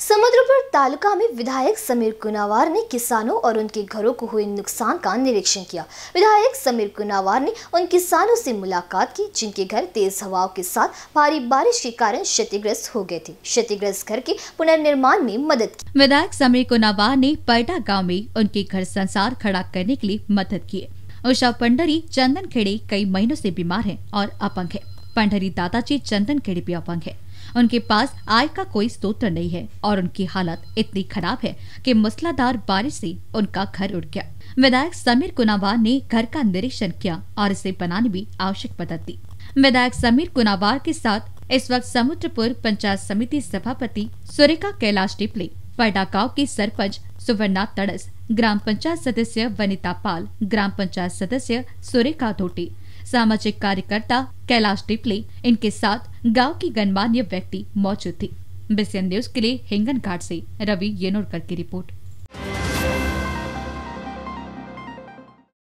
समुद्रपुर तालुका में विधायक समीर कुनावार ने किसानों और उनके घरों को हुए नुकसान का निरीक्षण किया विधायक समीर कुनावार ने उन किसानों से मुलाकात की जिनके घर तेज हवाओं के साथ भारी बारिश के कारण क्षतिग्रस्त हो गए थे क्षतिग्रस्त घर के पुनर्निर्माण में मदद की विधायक समीर कुनावार ने पैडा गाँव में उनके घर संसार खड़ा करने के लिए मदद की उषा पंडरी चंदन खेड़े कई महीनों ऐसी बीमार है और अपंग है पंडरी दादाजी चंदन केड़ी भी अपंग है उनके पास आय का कोई स्त्रोत्र नहीं है और उनकी हालत इतनी खराब है कि मूसलाधार बारिश से उनका घर उड़ गया विधायक समीर कुनावार ने घर का निरीक्षण किया और इसे बनाने भी आवश्यक मदद दी विधायक समीर कुनावार के साथ इस वक्त समुद्रपुर पंचायत समिति सभापति सुरेखा कैलाश टिपले पर्डा गाँव के सरपंच सुवर्णा तड़स ग्राम पंचायत सदस्य वनिता पाल ग्राम पंचायत सदस्य सुरेखा धोटी सामाजिक कार्यकर्ता कैलाश टिपले इनके साथ गांव की गणमान्य व्यक्ति मौजूद थी बीसीएन न्यूज के लिए हिंगन घाट से रवि येनोरकर की रिपोर्ट